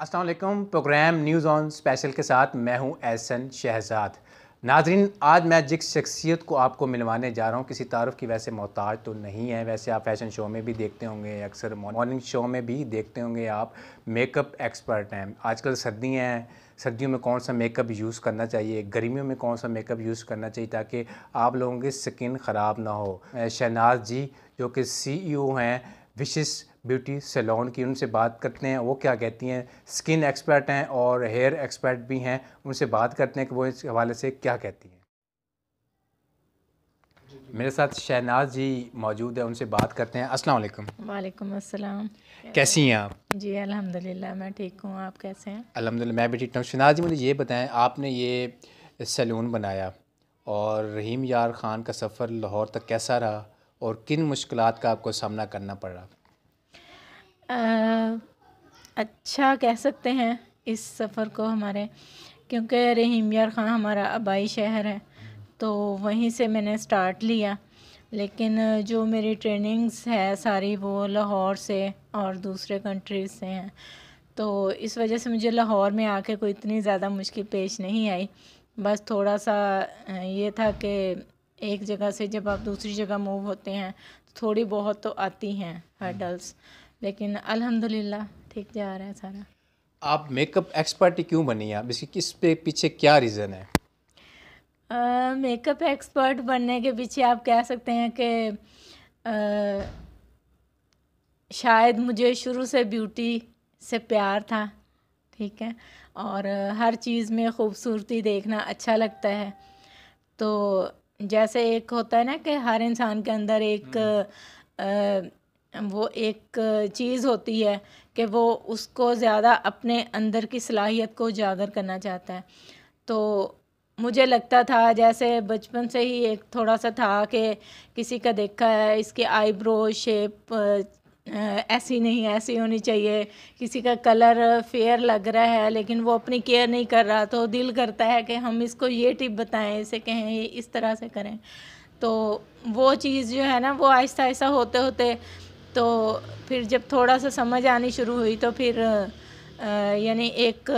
Aslam program news on special के साथ मैं हूं एहसन शहजाद नाजरीन आज मैं जिस शख्सियत को आपको मिलवाने जा रहा हूं किसी तारफ़ की वैसे मोहताज तो नहीं है वैसे आप फैशन शो में भी देखते होंगे अक्सर मॉर्निंग शो में भी देखते होंगे आप मेकअप एक्सपर्ट हैं आजकल सर्दियाँ हैं सर्दियों में कौन सा मेकअप यूज़ करना चाहिए गर्मियों में कौन सा मेकअप यूज़ करना चाहिए ताकि आप लोगों की स्किन ख़राब ना हो शहनाज जी जो कि सी ई e हैं विशिस ब्यूटी सैलून की उनसे बात करते हैं वो क्या कहती हैं स्किन एक्सपर्ट हैं और हेयर एक्सपर्ट भी हैं उनसे बात करते हैं कि वो इस हवाले से क्या कहती हैं मेरे साथ शहनाज जी मौजूद है उनसे बात करते हैं अस्सलाम वालेकुम वालेकुम अस्सलाम कैसी हैं आप जी अल्हम्दुलिल्लाह मैं ठीक हूँ आप कैसे हैं अल्हम्दुलिल्लाह मैं भी ठीक हूँ शहनाज जी मुझे ये बताएं आपने ये सैलून बनाया और रहीम यार ख़ान का सफ़र लाहौर तक कैसा रहा और किन मुश्किल का आपको सामना करना पड़ रहा अच्छा कह सकते हैं इस सफ़र को हमारे क्योंकि रहीम यार ख़ान हमारा आबाई शहर है तो वहीं से मैंने स्टार्ट लिया लेकिन जो मेरी ट्रेनिंग्स है सारी वो लाहौर से और दूसरे कंट्रीज़ से हैं तो इस वजह से मुझे लाहौर में आके कोई इतनी ज़्यादा मुश्किल पेश नहीं आई बस थोड़ा सा ये था कि एक जगह से जब आप दूसरी जगह मूव होते हैं तो थोड़ी बहुत तो आती हैं हर्डल्स लेकिन अल्हम्दुलिल्लाह ठीक जा रहा है सारा आप मेकअप एक्सपर्ट क्यों बनी आप इसके किस पे पीछे क्या रीज़न है मेकअप एक्सपर्ट बनने के पीछे आप कह सकते हैं कि शायद मुझे शुरू से ब्यूटी से प्यार था ठीक है और हर चीज़ में खूबसूरती देखना अच्छा लगता है तो जैसे एक होता है ना कि हर इंसान के अंदर एक हम्म। वो एक चीज़ होती है कि वो उसको ज़्यादा अपने अंदर की सलाहियत को उजागर करना चाहता है तो मुझे लगता था जैसे बचपन से ही एक थोड़ा सा था कि किसी का देखा है इसके आईब्रो शेप ऐसी नहीं ऐसी होनी चाहिए किसी का कलर फेयर लग रहा है लेकिन वो अपनी केयर नहीं कर रहा तो दिल करता है कि हम इसको ये टिप बताएं इसे कहें ये इस तरह से करें तो वो चीज़ जो है ना वो आहिस्ता आहिस्ता होते होते तो फिर जब थोड़ा सा समझ आनी शुरू हुई तो फिर यानी एक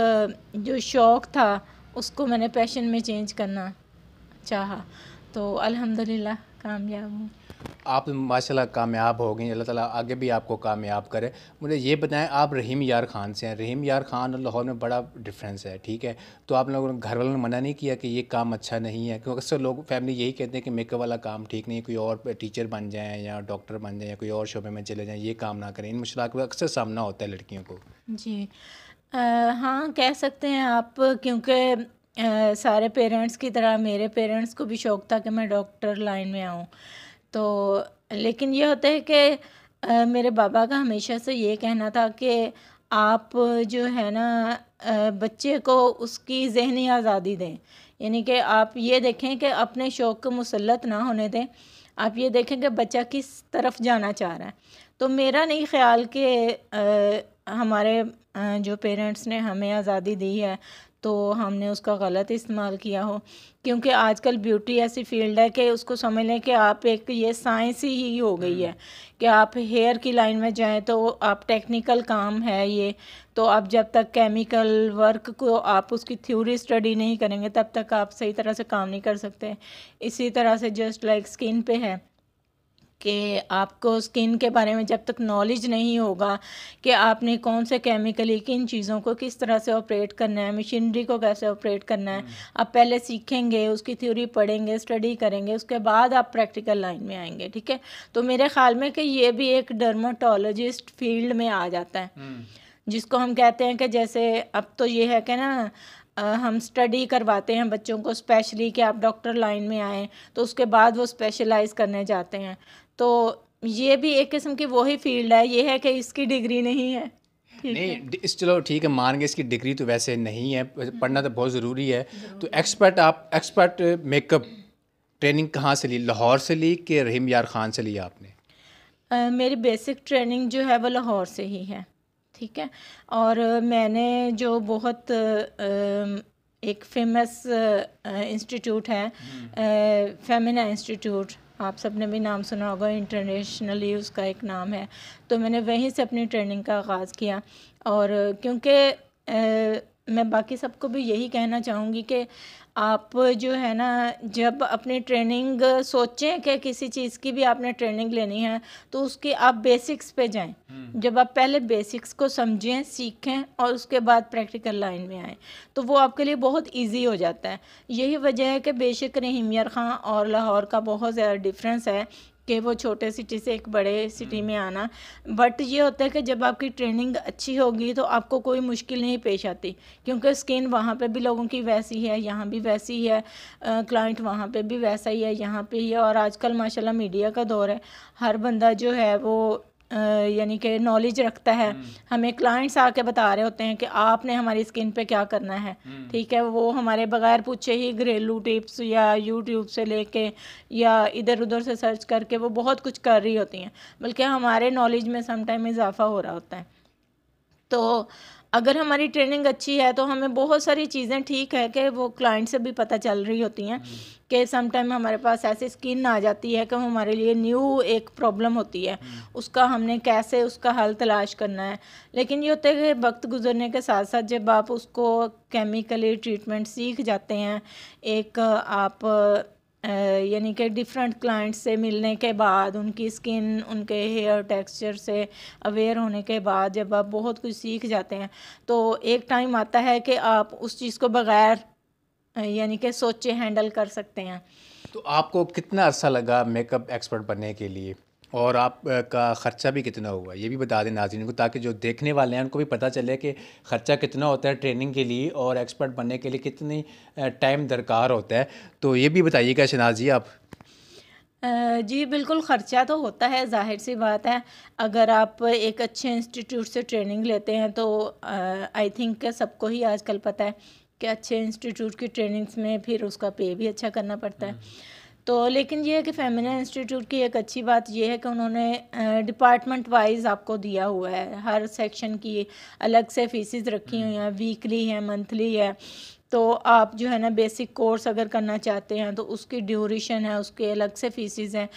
जो शौक़ था उसको मैंने पैशन में चेंज करना चाहा तो अल्हम्दुलिल्लाह कामयाब हूँ आप माशाल्लाह कामयाब हो गई अल्लाह ताला आगे भी आपको कामयाब करे मुझे ये बताएं आप रहीम यार खान से हैं रहीम यार खान और लाहौर में बड़ा डिफरेंस है ठीक है तो आप लोगों ने घर वालों ने मना नहीं किया कि ये काम अच्छा नहीं है क्योंकि अक्सर लोग फैमिली यही कहते हैं कि मेकअप वाला काम ठीक नहीं है कोई और टीचर बन जाएँ या डॉक्टर बन जाएँ या कोई और शोबे में चले जाएँ ये काम ना करें इन मुश्किल का अक्सर सामना होता है लड़कियों को जी आ, हाँ कह सकते हैं आप क्योंकि सारे पेरेंट्स की तरह मेरे पेरेंट्स को भी शौक़ था कि मैं डॉक्टर लाइन में आऊँ तो लेकिन ये होता है कि मेरे बाबा का हमेशा से ये कहना था कि आप जो है ना बच्चे को उसकी जहनी आज़ादी दें यानी कि आप ये देखें कि अपने शौक़ को मुसलत ना होने दें आप ये देखें कि बच्चा किस तरफ जाना चाह रहा है तो मेरा नहीं ख्याल कि हमारे जो पेरेंट्स ने हमें आज़ादी दी है तो हमने उसका गलत इस्तेमाल किया हो क्योंकि आजकल ब्यूटी ऐसी फील्ड है कि उसको समझ लें कि आप एक ये साइंस ही हो गई है कि आप हेयर की लाइन में जाएं तो आप टेक्निकल काम है ये तो आप जब तक केमिकल वर्क को आप उसकी थ्योरी स्टडी नहीं करेंगे तब तक आप सही तरह से काम नहीं कर सकते इसी तरह से जस्ट लाइक स्किन पे है कि आपको स्किन के बारे में जब तक नॉलेज नहीं होगा कि आपने कौन से केमिकली किन चीज़ों को किस तरह से ऑपरेट करना है मशीनरी को कैसे ऑपरेट करना है हम्म। आप पहले सीखेंगे उसकी थ्योरी पढ़ेंगे स्टडी करेंगे उसके बाद आप प्रैक्टिकल लाइन में आएंगे ठीक है तो मेरे ख्याल में कि ये भी एक डर्माटोलॉजिस्ट फील्ड में आ जाता है हम्म। जिसको हम कहते हैं कि जैसे अब तो ये है कि ना हम स्टडी करवाते हैं बच्चों को स्पेशली कि आप डॉक्टर लाइन में आएँ तो उसके बाद वो स्पेशलाइज करने जाते हैं तो ये भी एक किस्म की वही फील्ड है ये है कि इसकी डिग्री नहीं है नहीं चलो ठीक है मान गए इसकी डिग्री तो वैसे नहीं है हम्म। पढ़ना तो बहुत ज़रूरी है तो एक्सपर्ट आप एक्सपर्ट मेकअप ट्रेनिंग कहाँ से ली लाहौर से ली कि रहीम यार खान से ली आपने आ, मेरी बेसिक ट्रेनिंग जो है वो लाहौर से ही है ठीक है और मैंने जो बहुत एक फेमस इंस्टीट्यूट है हम्म। फेमिना इंस्टीट्यूट आप सब ने भी नाम सुना होगा इंटरनेशनली उसका एक नाम है तो मैंने वहीं से अपनी ट्रेनिंग का आगाज़ किया और क्योंकि मैं बाकी सबको भी यही कहना चाहूँगी कि आप जो है ना जब अपनी ट्रेनिंग सोचें कि किसी चीज़ की भी आपने ट्रेनिंग लेनी है तो उसके आप बेसिक्स पे जाएं हम्म। जब आप पहले बेसिक्स को समझें सीखें और उसके बाद प्रैक्टिकल लाइन में आएं तो वो आपके लिए बहुत इजी हो जाता है यही वजह है कि बेशक रहीमियर खां और लाहौर का बहुत ज़्यादा डिफरेंस है कि वो छोटे सिटी से एक बड़े सिटी में आना बट ये होता है कि जब आपकी ट्रेनिंग अच्छी होगी तो आपको कोई मुश्किल नहीं पेश आती क्योंकि स्किन वहाँ पे भी लोगों की वैसी है यहाँ भी वैसी है क्लाइंट वहाँ पे भी वैसा ही है यहाँ पे ही है और आजकल माशाल्लाह मीडिया का दौर है हर बंदा जो है वो यानी कि नॉलेज रखता है हम्म। हमें क्लाइंट्स आके बता रहे होते हैं कि आपने हमारी स्किन पे क्या करना है हम्म। ठीक है वो हमारे बगैर पूछे ही घरेलू टिप्स या यूट्यूब से लेके या इधर उधर से सर्च करके वो बहुत कुछ कर रही होती हैं बल्कि हमारे नॉलेज में समटाइम इजाफा हो रहा होता है तो अगर हमारी ट्रेनिंग अच्छी है तो हमें बहुत सारी चीज़ें ठीक है कि वो क्लाइंट से भी पता चल रही होती हैं कि समटाइम हमारे पास ऐसी स्किन आ जाती है कि हमारे लिए न्यू एक प्रॉब्लम होती है उसका हमने कैसे उसका हल तलाश करना है लेकिन ये होता है कि वक्त गुजरने के साथ साथ जब आप उसको केमिकली ट्रीटमेंट सीख जाते हैं एक आप यानी कि डिफरेंट क्लाइंट से मिलने के बाद उनकी स्किन उनके हेयर टेक्सचर से अवेयर होने के बाद जब आप बहुत कुछ सीख जाते हैं तो एक टाइम आता है कि आप उस चीज़ को बगैर यानी कि सोचे हैंडल कर सकते हैं तो आपको कितना अर्सा लगा मेकअप एक्सपर्ट बनने के लिए और आपका ख़र्चा भी कितना हुआ ये भी बता दें नाजीन को ताकि जो देखने वाले हैं उनको भी पता चले कि ख़र्चा कितना होता है ट्रेनिंग के लिए और एक्सपर्ट बनने के लिए कितनी टाइम दरकार होता है तो ये भी बताइएगा शनाज जी आप जी बिल्कुल ख़र्चा तो होता है जाहिर सी बात है अगर आप एक अच्छे इंस्टीट्यूट से ट्रेनिंग लेते हैं तो आई थिंक सबको ही आजकल पता है कि अच्छे इंस्टीट्यूट की ट्रेनिंग्स में फिर उसका पे भी अच्छा करना पड़ता है हम्म। तो लेकिन ये है कि फेमिना इंस्टीट्यूट की एक अच्छी बात यह है कि उन्होंने डिपार्टमेंट वाइज आपको दिया हुआ है हर सेक्शन की अलग से फीसिस रखी हुई हैं वीकली है मंथली है तो आप जो है ना बेसिक कोर्स अगर करना चाहते हैं तो उसकी ड्यूरेशन है उसके अलग से फीसिस हैं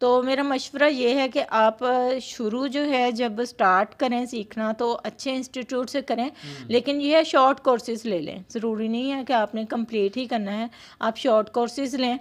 तो मेरा मशवरा ये है कि आप शुरू जो है जब स्टार्ट करें सीखना तो अच्छे इंस्टीट्यूट से करें हम्म। लेकिन यह है शॉर्ट कोर्सेज़ ले लें ज़रूरी नहीं है कि आपने कंप्लीट ही करना है आप शॉर्ट कोर्सेज़ लें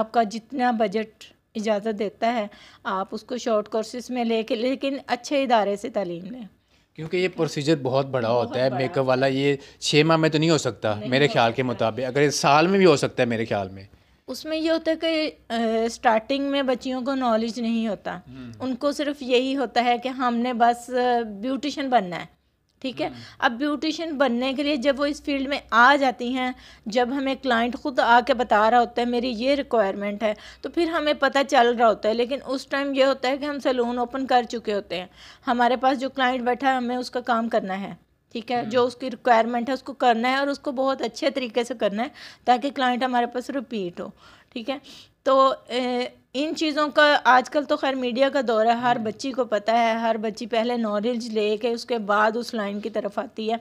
आपका जितना बजट इजाज़त देता है आप उसको शॉर्ट कोर्सेज में ले कर लेकिन अच्छे इदारे से तालीम लें क्योंकि ये प्रोसीजर बहुत बड़ा बहुत होता है मेकअप वाला ये छः माह में तो नहीं हो सकता नहीं मेरे ख्याल के मुताबिक अगर साल में भी हो सकता है मेरे ख्याल में उसमें ये होता है कि स्टार्टिंग में बच्चियों को नॉलेज नहीं होता हम्म। उनको सिर्फ यही होता है कि हमने बस ब्यूटिशन बनना है ठीक है हम्म। अब ब्यूटिशियन बनने के लिए जब वो इस फील्ड में आ जाती हैं जब हमें क्लाइंट ख़ुद आके बता रहा होता है मेरी ये रिक्वायरमेंट है तो फिर हमें पता चल रहा होता है लेकिन उस टाइम ये होता है कि हम सैलून ओपन कर चुके होते हैं हमारे पास जो क्लाइंट बैठा है हमें उसका काम करना है ठीक है जो हम्म। उसकी रिक्वायरमेंट है उसको करना है और उसको बहुत अच्छे तरीके से करना है ताकि क्लाइंट हमारे पास रिपीट हो ठीक है तो ए, इन चीज़ों का आजकल तो खैर मीडिया का दौर है हर हम्म। बच्ची को पता है हर बच्ची पहले नॉलेज ले के उसके बाद उस लाइन की तरफ आती है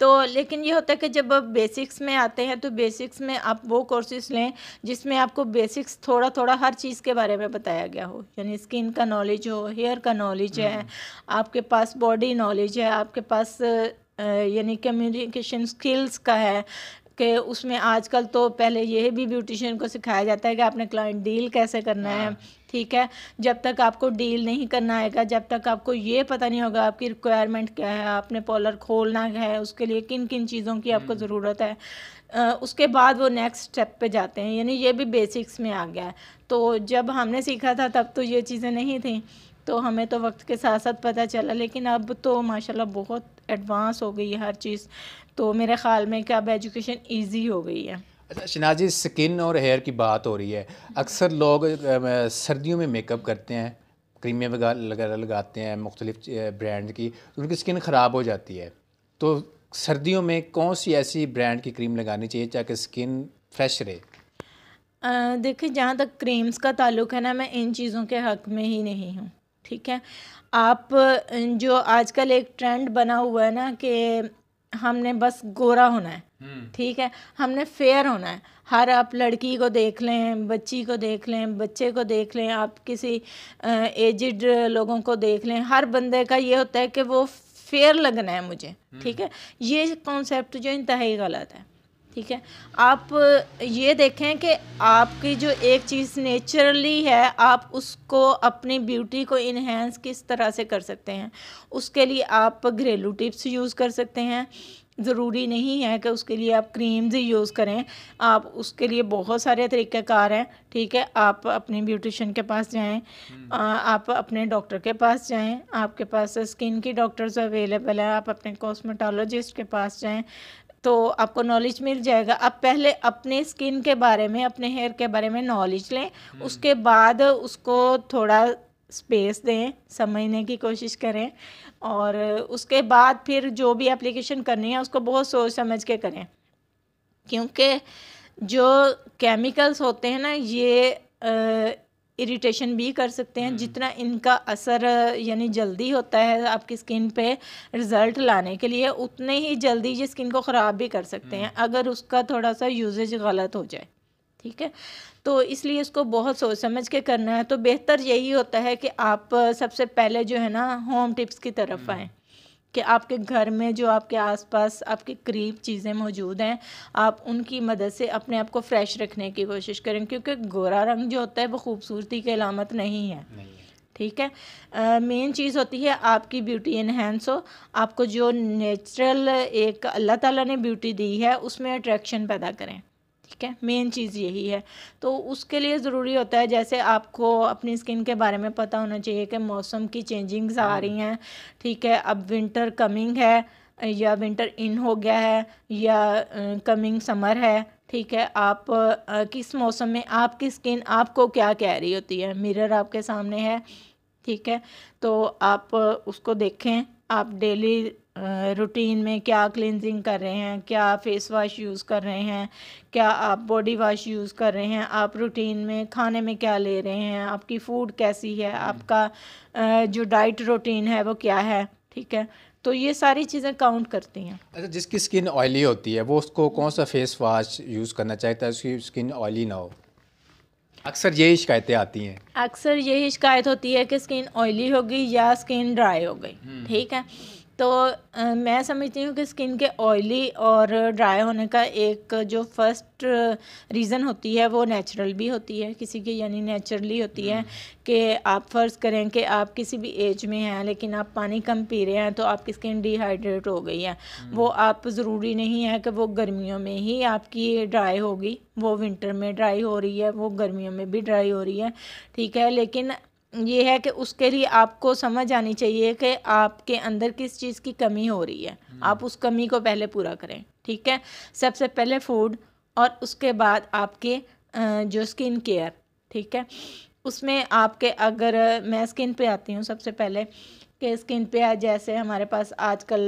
तो लेकिन ये होता है कि जब आप बेसिक्स में आते हैं तो बेसिक्स में आप वो कोर्सेज लें जिसमें आपको बेसिक्स थोड़ा थोड़ा हर चीज़ के बारे में बताया गया हो यानी स्किन का नॉलेज हो हेयर का नॉलेज हम्म। है आपके पास बॉडी नॉलेज है आपके पास यानी कम्युनिकेशन स्किल्स का है कि उसमें आजकल तो पहले यह भी ब्यूटिशियन को सिखाया जाता है कि आपने क्लाइंट डील कैसे करना है हाँ। ठीक है जब तक आपको डील नहीं करना आएगा जब तक आपको ये पता नहीं होगा आपकी रिक्वायरमेंट क्या है आपने पॉलर खोलना है उसके लिए किन किन चीज़ों की आपको हम्म। ज़रूरत है उसके बाद वो नेक्स्ट स्टेप पे जाते हैं यानी ये भी बेसिक्स में आ गया है तो जब हमने सीखा था तब तो ये चीज़ें नहीं थी तो हमें तो वक्त के साथ साथ पता चला लेकिन अब तो माशाल्लाह बहुत एडवांस हो गई है हर चीज़ तो मेरे ख्याल में कि अब एजुकेशन ईजी हो गई है अच्छा शनाजी स्किन और हेयर की बात हो रही है अक्सर लोग सर्दियों में मेकअप करते हैं क्रीमें वगैरह लगाते हैं मुख्तलिफ ब्रांड की तो उनकी स्किन ख़राब हो जाती है तो सर्दियों में कौन सी ऐसी ब्रांड की क्रीम लगानी चाहिए ताकि स्किन फ्रेश रहे देखिए जहाँ तक क्रीम्स का ताल्लुक है ना मैं इन चीज़ों के हक में ही नहीं हूँ ठीक है आप जो आजकल एक ट्रेंड बना हुआ है ना कि हमने बस गोरा होना है हम्म। ठीक है हमने फेयर होना है हर आप लड़की को देख लें बच्ची को देख लें बच्चे को देख लें आप किसी एजड लोगों को देख लें हर बंदे का ये होता है कि वो फेयर लगना है मुझे हम्म। ठीक है ये कॉन्सेप्ट जो इंतहाई गलत है ठीक है आप ये देखें कि आपकी जो एक चीज़ नेचुरली है आप उसको अपनी ब्यूटी को इन्हेंस किस तरह से कर सकते हैं उसके लिए आप घरेलू टिप्स यूज़ कर सकते हैं ज़रूरी नहीं है कि उसके लिए आप क्रीम्स यूज़ करें आप उसके लिए बहुत सारे तरीक़ेकार हैं ठीक है आप अपने ब्यूटिशन के पास जाएं हम्म। आप अपने डॉक्टर के पास जाएं आपके पास स्किन की डॉक्टर्स अवेलेबल है आप अपने कॉस्मेटोलॉजिस्ट के पास जाएं तो आपको नॉलेज मिल जाएगा आप पहले अपने स्किन के बारे में अपने हेयर के बारे में नॉलेज लें हम्म। उसके बाद उसको थोड़ा स्पेस दें समझने की कोशिश करें और उसके बाद फिर जो भी एप्लीकेशन करनी है उसको बहुत सोच समझ के करें क्योंकि जो केमिकल्स होते हैं ना ये इरिटेशन भी कर सकते हैं हम्म। जितना इनका असर यानी जल्दी होता है आपकी स्किन पे रिज़ल्ट लाने के लिए उतने ही जल्दी ये स्किन को ख़राब भी कर सकते हैं हम्म। अगर उसका थोड़ा सा यूजेज गलत हो जाए ठीक है तो इसलिए इसको बहुत सोच समझ के करना है तो बेहतर यही होता है कि आप सबसे पहले जो है ना होम टिप्स की तरफ हम्म। आएँ कि आपके घर में जो आपके आसपास आपके करीब चीज़ें मौजूद हैं आप उनकी मदद से अपने आप को फ्रेश रखने की कोशिश करें क्योंकि गोरा रंग जो होता है वो खूबसूरती की अलामत नहीं है ठीक है मेन चीज़ होती है आपकी ब्यूटी इन्हेंस हो आपको जो नेचुरल एक अल्लाह ताला ने ब्यूटी दी है उसमें अट्रैक्शन पैदा करें ठीक है मेन चीज़ यही है तो उसके लिए ज़रूरी होता है जैसे आपको अपनी स्किन के बारे में पता होना चाहिए कि मौसम की चेंजिंग्स आ रही हैं ठीक है अब विंटर कमिंग है या विंटर इन हो गया है या कमिंग समर है ठीक है आप आ, किस मौसम में आपकी स्किन आपको क्या कह रही होती है मिरर आपके सामने है ठीक है तो आप उसको देखें आप डेली रूटीन में क्या क्लिनजिंग कर रहे हैं क्या फेस वाश यूज़ कर रहे हैं क्या आप बॉडी वाश यूज़ कर रहे हैं आप रूटीन में खाने में क्या ले रहे हैं आपकी फ़ूड कैसी है आपका जो डाइट रूटीन है वो क्या है ठीक है तो ये सारी चीज़ें काउंट करती हैं अच्छा जिसकी स्किन ऑयली होती है वो उसको कौन सा फेस वाश यूज़ करना चाहिए ताकि उसकी स्किन ऑयली ना हो अक्सर यही शिकायतें आती हैं अक्सर यही शिकायत होती है कि स्किन ऑयली हो गई या स्किन ड्राई हो गई हम्म। ठीक है तो आ, मैं समझती हूँ कि स्किन के ऑयली और ड्राई होने का एक जो फर्स्ट रीज़न होती है वो नेचुरल भी होती है किसी की यानी नेचुरली होती है हम्म। कि आप फ़र्ज़ करें कि आप किसी भी एज में हैं लेकिन आप पानी कम पी रहे हैं तो आपकी स्किन डिहाइड्रेट हो गई है हम्म। वो आप ज़रूरी नहीं है कि वो गर्मियों में ही आपकी ड्राई होगी वो विंटर में ड्राई हो रही है वो गर्मियों में भी ड्राई हो रही है ठीक है लेकिन ये है कि उसके लिए आपको समझ आनी चाहिए कि आपके अंदर किस चीज़ की कमी हो रही है हम्म। आप उस कमी को पहले पूरा करें ठीक है सबसे पहले फूड और उसके बाद आपके जो स्किन केयर ठीक है उसमें आपके अगर मैं स्किन पे आती हूँ सबसे पहले के स्किन पे है जैसे हमारे पास आजकल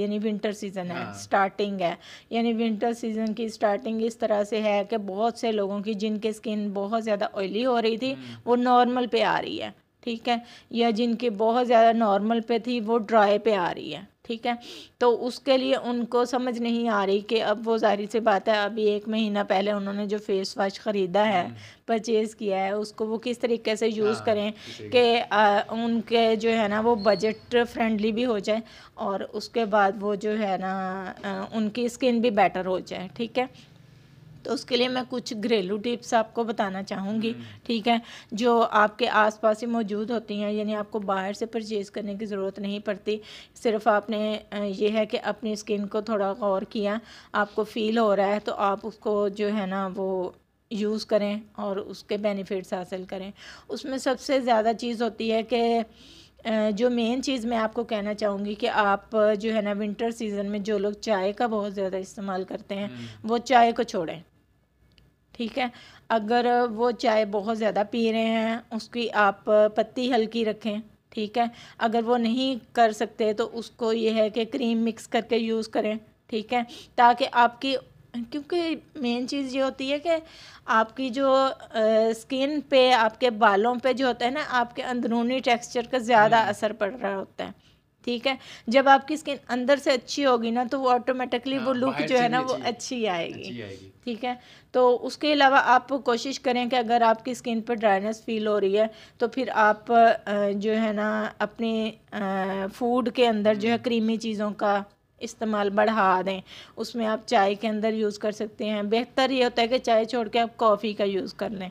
यानी विंटर सीज़न है स्टार्टिंग हाँ। है यानी विंटर सीज़न की स्टार्टिंग इस तरह से है कि बहुत से लोगों की जिनकी स्किन बहुत ज़्यादा ऑयली हो रही थी हम्म। वो नॉर्मल पे आ रही है ठीक है या जिनके बहुत ज़्यादा नॉर्मल पे थी वो ड्राई पे आ रही है ठीक है तो उसके लिए उनको समझ नहीं आ रही कि अब वो जाहिर सी बात है अभी एक महीना पहले उन्होंने जो फेस वाश ख़रीदा है परचेज़ हम्म। किया है उसको वो किस तरीके से यूज़ हाँ, करें कि उनके जो है ना वो बजट फ्रेंडली भी हो जाए और उसके बाद वो जो है ना उनकी स्किन भी बेटर हो जाए ठीक है तो उसके लिए मैं कुछ घरेलू टिप्स आपको बताना चाहूँगी हम्म। ठीक है जो आपके आसपास ही मौजूद होती हैं यानी आपको बाहर से परचेज़ करने की ज़रूरत नहीं पड़ती सिर्फ आपने ये है कि अपनी स्किन को थोड़ा गौर किया आपको फ़ील हो रहा है तो आप उसको जो है ना वो यूज़ करें और उसके बेनिफिट्स हासिल करें उसमें सबसे ज़्यादा चीज़ होती है कि जो मेन चीज़ मैं आपको कहना चाहूँगी कि आप जो है ना विंटर सीज़न में जो लोग चाय का बहुत ज़्यादा इस्तेमाल करते हैं हम्म। वो चाय को छोड़ें ठीक है अगर वो चाय बहुत ज़्यादा पी रहे हैं उसकी आप पत्ती हल्की रखें ठीक है अगर वो नहीं कर सकते तो उसको ये है कि क्रीम मिक्स करके यूज़ करें ठीक है ताकि आपकी क्योंकि मेन चीज़ ये होती है कि आपकी जो स्किन पे आपके बालों पे जो होता है ना आपके अंदरूनी टेक्सचर का ज़्यादा हम्म। असर पड़ रहा होता है ठीक है जब आपकी स्किन अंदर से अच्छी होगी ना तो वो ऑटोमेटिकली वो लुक हाँ, जो है ना वो अच्छी आएगी ठीक है तो उसके अलावा आप कोशिश करें कि अगर आपकी स्किन पर ड्राइनेस फील हो रही है तो फिर आप जो है ना अपने फूड के अंदर जो है क्रीमी हम्म। चीज़ों का इस्तेमाल बढ़ा दें उसमें आप चाय के अंदर यूज़ कर सकते हैं बेहतर ये होता है कि चाय छोड़ के आप कॉफ़ी का यूज़ कर लें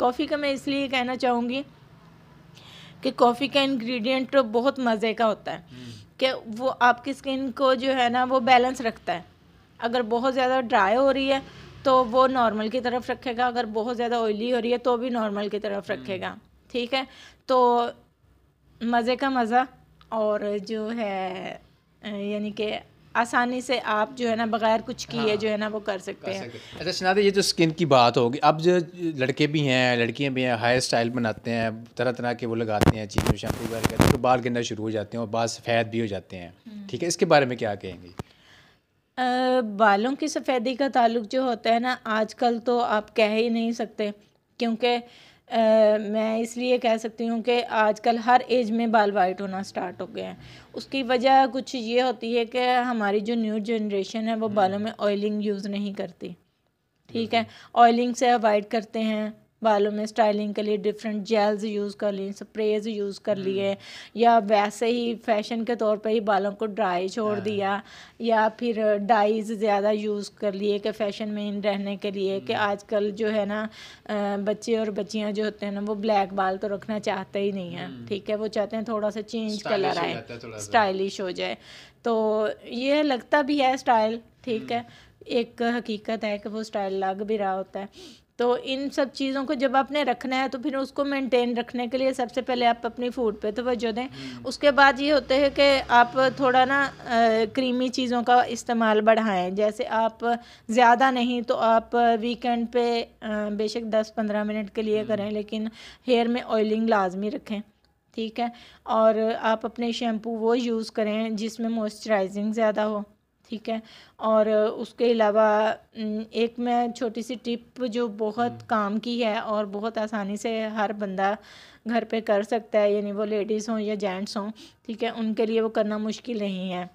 कॉफ़ी का मैं इसलिए कहना चाहूँगी कि कॉफ़ी का इंग्रेडिएंट तो बहुत मज़े का होता है हम्म। कि वो आपकी स्किन को जो है ना वो बैलेंस रखता है अगर बहुत ज़्यादा ड्राई हो रही है तो वो नॉर्मल की तरफ रखेगा अगर बहुत ज़्यादा ऑयली हो रही है तो भी नॉर्मल की तरफ हम्म। रखेगा ठीक है तो मज़े का मज़ा और जो है यानी कि आसानी से आप जो है ना बगैर कुछ किए हाँ, जो है ना वो कर सकते हैं अच्छा सुना ये जो स्किन की बात होगी अब जो लड़के भी हैं लड़कियां भी हैं हायर स्टाइल बनाते हैं तरह तरह के वो लगाते हैं चीज़ें शैम्पू वगैरह करते हैं तो बाल गिरना शुरू हो जाते हैं और बाल सफ़ेद भी हो जाते हैं हम्म। ठीक है इसके बारे में क्या कहेंगी बालों की सफ़ेदी का ताल्लुक जो होता है ना आजकल तो आप कह ही नहीं सकते क्योंकि मैं इसलिए कह सकती हूँ कि आजकल हर एज में बाल वाइट होना स्टार्ट हो गए हैं उसकी वजह कुछ ये होती है कि हमारी जो न्यू जनरेशन है वो हम्म। बालों में ऑयलिंग यूज़ नहीं करती ठीक है ऑयलिंग से अवॉइड करते हैं बालों में स्टाइलिंग के लिए डिफरेंट जेल्स यूज़ कर लिए स्प्रेज यूज़ कर लिए या वैसे ही फैशन के तौर पर ही बालों को ड्राई छोड़ हाँ। दिया या फिर डाइज ज़्यादा यूज़ कर लिए कि फैशन में इन रहने के लिए कि हम्म। आजकल जो है ना बच्चे और बच्चियाँ जो होते हैं ना वो ब्लैक बाल तो रखना चाहते ही नहीं हैं हम्म। ठीक है वो चाहते हैं थोड़ा सा चेंज कलर आए स्टाइलिश हो जाए तो ये लगता भी है स्टाइल ठीक है हम्म। एक हकीकत है कि वो स्टाइल लग भी रहा होता है तो इन सब चीज़ों को जब आपने रखना है तो फिर उसको मेंटेन रखने के लिए सबसे पहले आप अपनी फूड पे तोज्जो दें हम्म। उसके बाद ये होते हैं कि आप थोड़ा ना आ, क्रीमी चीज़ों का इस्तेमाल बढ़ाएं जैसे आप ज़्यादा नहीं तो आप वीकेंड पे बेशक 10-15 मिनट के लिए हम्म। करें लेकिन हेयर में ऑयलिंग लाजमी रखें ठीक है और आप अपने शैम्पू वो यूज़ करें जिसमें मॉइस्चराइजिंग ज़्यादा हो ठीक है और उसके अलावा एक मैं छोटी सी टिप जो बहुत हम्म। काम की है और बहुत आसानी से हर बंदा घर पे कर सकता है यानी वो लेडीज़ हों या जेंट्स हों ठीक है उनके लिए वो करना मुश्किल नहीं है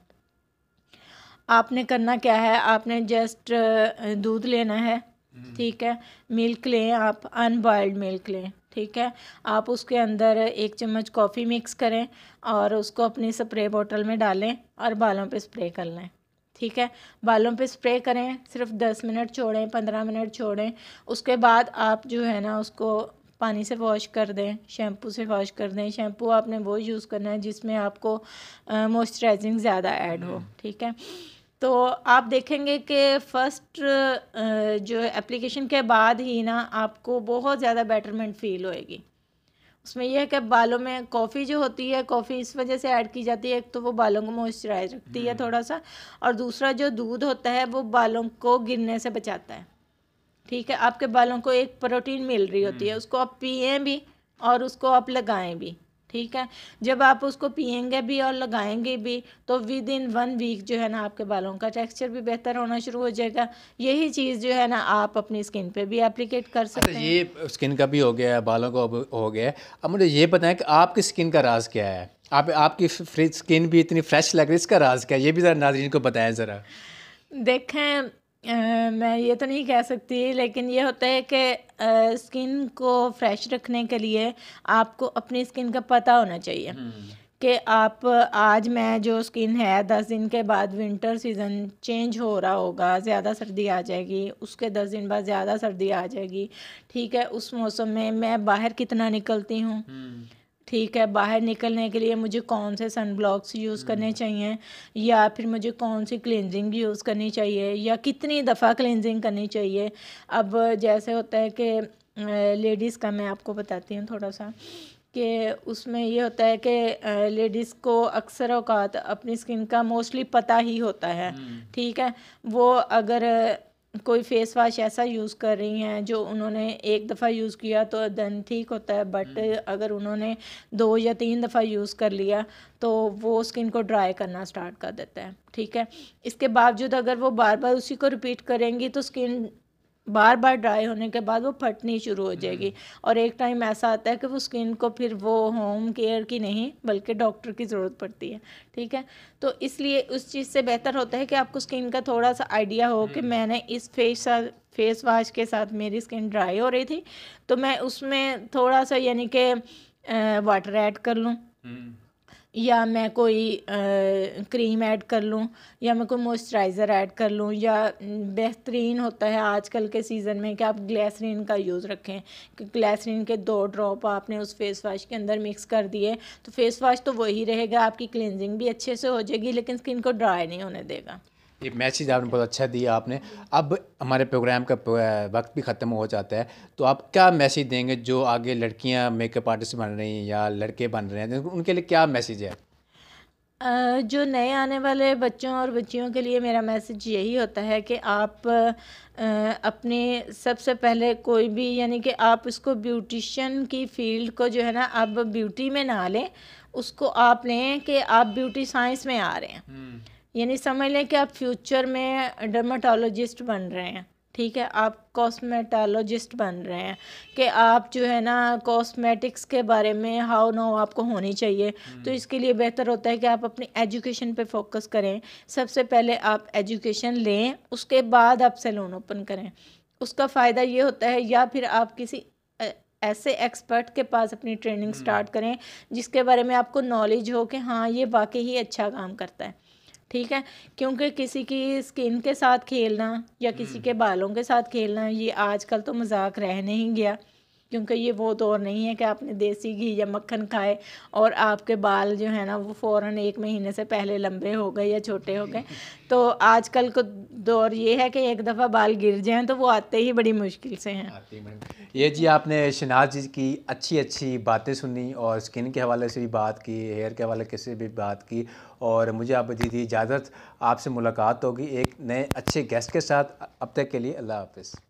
आपने करना क्या है आपने जस्ट दूध लेना है हम्म। ठीक है मिल्क लें आप अनबॉयल्ड मिल्क लें ठीक है आप उसके अंदर एक चम्मच कॉफ़ी मिक्स करें और उसको अपनी स्प्रे बोतल में डालें और बालों पे स्प्रे कर लें ठीक है बालों पे स्प्रे करें सिर्फ दस मिनट छोड़ें पंद्रह मिनट छोड़ें उसके बाद आप जो है ना उसको पानी से वॉश कर दें शैम्पू से वॉश कर दें शैम्पू आपने वो यूज़ करना है जिसमें आपको मॉइस्चराइजिंग ज़्यादा ऐड हो हम्म। ठीक है तो आप देखेंगे कि फ़र्स्ट जो एप्लीकेशन के बाद ही ना आपको बहुत ज़्यादा बेटरमेंट फ़ील होएगी उसमें यह है कि बालों में कॉफ़ी जो होती है कॉफ़ी इस वजह से ऐड की जाती है एक तो वो बालों को मॉइस्चराइज रखती है हम्म। थोड़ा सा और दूसरा जो दूध होता है वो बालों को गिरने से बचाता है ठीक है आपके बालों को एक प्रोटीन मिल रही होती है हम्म। उसको आप पिए भी और उसको आप लगाएं भी ठीक है जब आप उसको पियेंगे भी और लगाएंगे भी तो विद इन वन वीक जो है ना आपके बालों का टेक्सचर भी बेहतर होना शुरू हो जाएगा यही चीज़ जो है ना आप अपनी स्किन पे भी एप्लीकेट कर सकते अच्छा, हैं ये स्किन का भी हो गया है बालों का हो गया है अब मुझे ये बताएं कि आपकी स्किन का राज क्या है आप आपकी स्किन भी इतनी फ्रेश लग रही है इसका राज क्या है ये भी ज़रा नाजरीन को बताएं ज़रा देखें मैं ये तो नहीं कह सकती लेकिन ये होता है कि स्किन को फ्रेश रखने के लिए आपको अपनी स्किन का पता होना चाहिए हम्म। कि आप आज मैं जो स्किन है दस दिन के बाद विंटर सीज़न चेंज हो रहा होगा ज़्यादा सर्दी आ जाएगी उसके दस दिन बाद ज़्यादा सर्दी आ जाएगी ठीक है उस मौसम में मैं बाहर कितना निकलती हूँ हम्म। ठीक है बाहर निकलने के लिए मुझे कौन से सन ब्लॉक्स यूज़ करने हम्म। चाहिए या फिर मुझे कौन सी क्लिनजिंग यूज़ करनी चाहिए या कितनी दफ़ा क्लिनजिंग करनी चाहिए अब जैसे होता है कि लेडीज़ का मैं आपको बताती हूँ थोड़ा सा कि उसमें ये होता है कि लेडीज़ को अक्सर अवकात अपनी स्किन का मोस्टली पता ही होता है हम्म। ठीक है वो अगर कोई फेस वाश ऐसा यूज़ कर रही हैं जो उन्होंने एक दफ़ा यूज़ किया तो दन ठीक होता है बट हम्म। अगर उन्होंने दो या तीन दफ़ा यूज़ कर लिया तो वो स्किन को ड्राई करना स्टार्ट कर देता है ठीक है इसके बावजूद अगर वो बार बार उसी को रिपीट करेंगी तो स्किन बार बार ड्राई होने के बाद वो फटनी शुरू हो जाएगी हम्म। और एक टाइम ऐसा आता है कि वो स्किन को फिर वो होम केयर की नहीं बल्कि डॉक्टर की ज़रूरत पड़ती है ठीक है तो इसलिए उस चीज़ से बेहतर होता है कि आपको स्किन का थोड़ा सा आइडिया हो कि हम्म। मैंने इस फेस फेस वाश के साथ मेरी स्किन ड्राई हो रही थी तो मैं उसमें थोड़ा सा यानी कि वाटर ऐड कर लूँ हम्म। या मैं कोई क्रीम ऐड कर लूँ या मैं कोई मॉइस्चराइज़र ऐड कर लूँ या बेहतरीन होता है आजकल के सीज़न में कि आप ग्लैसरीन का यूज़ रखें कि ग्लैसरीन के दो ड्रॉप आपने उस फेस वाश के अंदर मिक्स कर दिए तो फेस वाश तो वही रहेगा आपकी क्लिनजिंग भी अच्छे से हो जाएगी लेकिन स्किन को ड्राई नहीं होने देगा ये मैसेज आपने बहुत अच्छा दिया आपने अब हमारे प्रोग्राम का वक्त भी ख़त्म हो जाता है तो आप क्या मैसेज देंगे जो आगे लड़कियां मेकअप आर्टिस्ट बन रही हैं या लड़के बन रहे हैं तो उनके लिए क्या मैसेज है जो नए आने वाले बच्चों और बच्चियों के लिए मेरा मैसेज यही होता है कि आप अपने सबसे पहले कोई भी यानी कि आप उसको ब्यूटिशन की फील्ड को जो है ना आप ब्यूटी में ना लें उसको आप लें कि आप ब्यूटी साइंस में आ रहे हैं हम्म। यानी समझ लें कि आप फ्यूचर में डर्माटोलॉजिस्ट बन रहे हैं ठीक है आप कॉस्मेटोलॉजिस्ट बन रहे हैं कि आप जो है ना कॉस्मेटिक्स के बारे में हाउ नो आपको होनी चाहिए हम्म। तो इसके लिए बेहतर होता है कि आप अपनी एजुकेशन पे फोकस करें सबसे पहले आप एजुकेशन लें उसके बाद आप सैलून ओपन करें उसका फ़ायदा ये होता है या फिर आप किसी ऐसे एक्सपर्ट के पास अपनी ट्रेनिंग हम्म। स्टार्ट करें जिसके बारे में आपको नॉलेज हो कि हाँ ये वाकई ही अच्छा काम करता है ठीक है क्योंकि किसी की स्किन के साथ खेलना या किसी हम्म। के बालों के साथ खेलना ये आजकल तो मजाक रह नहीं गया क्योंकि ये वो दौर नहीं है कि आपने देसी घी या मक्खन खाए और आपके बाल जो है ना वो फ़ौर एक महीने से पहले लंबे हो गए या छोटे हो गए तो आजकल का दौर ये है कि एक दफ़ा बाल गिर जाएं तो वो आते ही बड़ी मुश्किल से हैं ये जी आपने शनाज जी की अच्छी अच्छी बातें सुनी और स्किन के हवाले से भी बात की हेयर के हवाले से भी बात की और मुझे आप दी थी इजाज़त आपसे मुलाकात होगी एक नए अच्छे गेस्ट के साथ अब तक के लिए अल्लाह हाफिज़